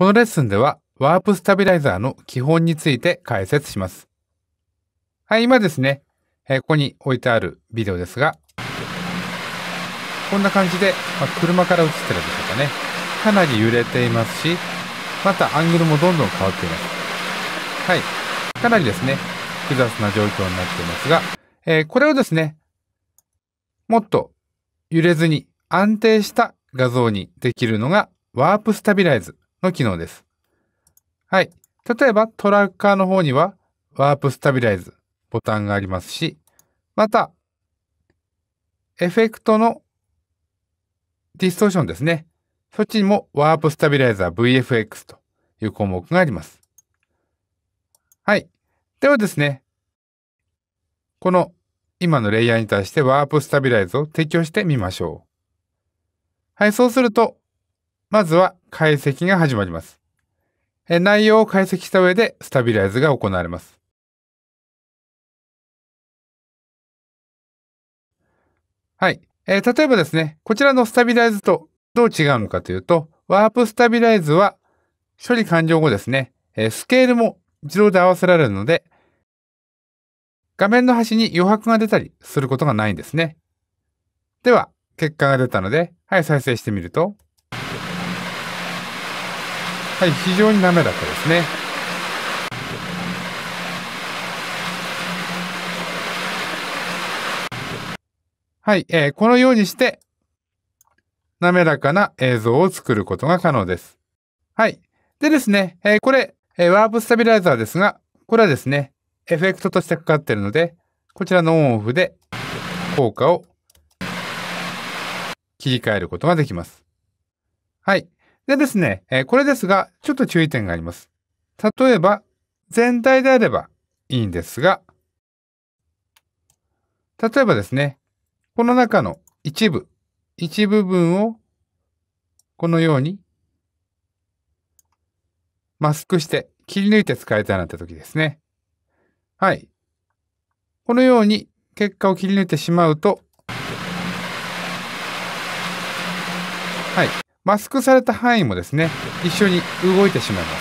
このレッスンではワープスタビライザーの基本について解説します。はい、今ですね、えここに置いてあるビデオですが、こんな感じで、まあ、車から映ってるでしょうかね。かなり揺れていますし、またアングルもどんどん変わっています。はい。かなりですね、複雑な状況になっていますが、えー、これをですね、もっと揺れずに安定した画像にできるのがワープスタビライズの機能です。はい。例えばトラッカーの方にはワープスタビライズボタンがありますし、また、エフェクトのディストーションですね。そっちにもワープスタビライザー VFX という項目があります。はい。ではですね、この今のレイヤーに対してワープスタビライズを提供してみましょう。はい、そうすると、まずは解析が始まります。内容を解析した上でスタビライズが行われます。はい。えー、例えばですね、こちらのスタビライズとどう違うのかというと、ワープスタビライズは処理完了後ですね、えスケールも自動で合わせられるので、画面の端に余白が出たりすることがないんですね。では、結果が出たので、はい、再生してみると、はい、非常に滑らかですね。はい、えー、このようにして、滑らかな映像を作ることが可能です。はい。でですね、えー、これ、えー、ワープスタビライザーですが、これはですね、エフェクトとしてかかっているので、こちらのオンオフで効果を切り替えることができます。はい。でですね、えこれですが、ちょっと注意点があります。例えば、全体であればいいんですが、例えばですね、この中の一部、一部分を、このように、マスクして切り抜いて使いたいなって時ですね。はい。このように結果を切り抜いてしまうと、はい。マスクされた範囲もですね一緒に動いてしまいます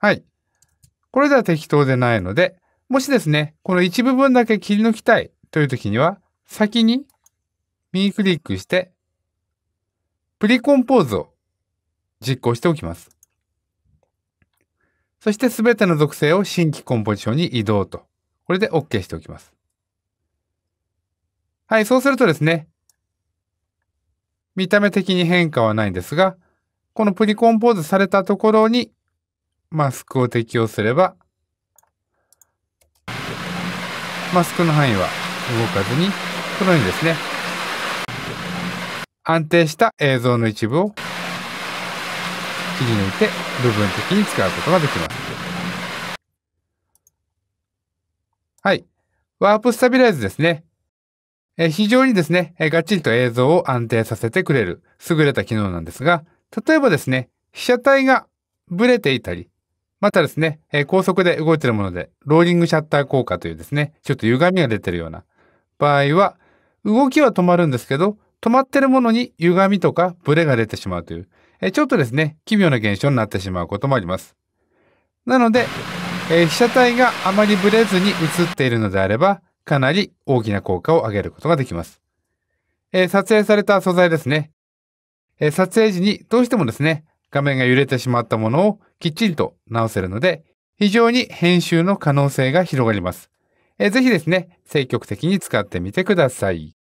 はいこれでは適当でないのでもしですねこの一部分だけ切り抜きたいという時には先に右クリックしてプリコンポーズを実行しておきますそして全ての属性を新規コンポジションに移動とこれで OK しておきますはい、そうするとですね、見た目的に変化はないんですが、このプリコンポーズされたところにマスクを適用すれば、マスクの範囲は動かずに、このようにですね、安定した映像の一部を切り抜いて部分的に使うことができます。はい。ワープスタビライズですね。えー、非常にですね、えー、がっちりと映像を安定させてくれる優れた機能なんですが、例えばですね、被写体がブレていたり、またですね、えー、高速で動いているもので、ローリングシャッター効果というですね、ちょっと歪みが出てるような場合は、動きは止まるんですけど、止まってるものに歪みとかブレが出てしまうという、えちょっとですね、奇妙な現象になってしまうこともあります。なので、え被写体があまりブレずに映っているのであれば、かなり大きな効果を上げることができます。えー、撮影された素材ですね。えー、撮影時にどうしてもですね、画面が揺れてしまったものをきっちりと直せるので、非常に編集の可能性が広がります。えー、ぜひですね、積極的に使ってみてください。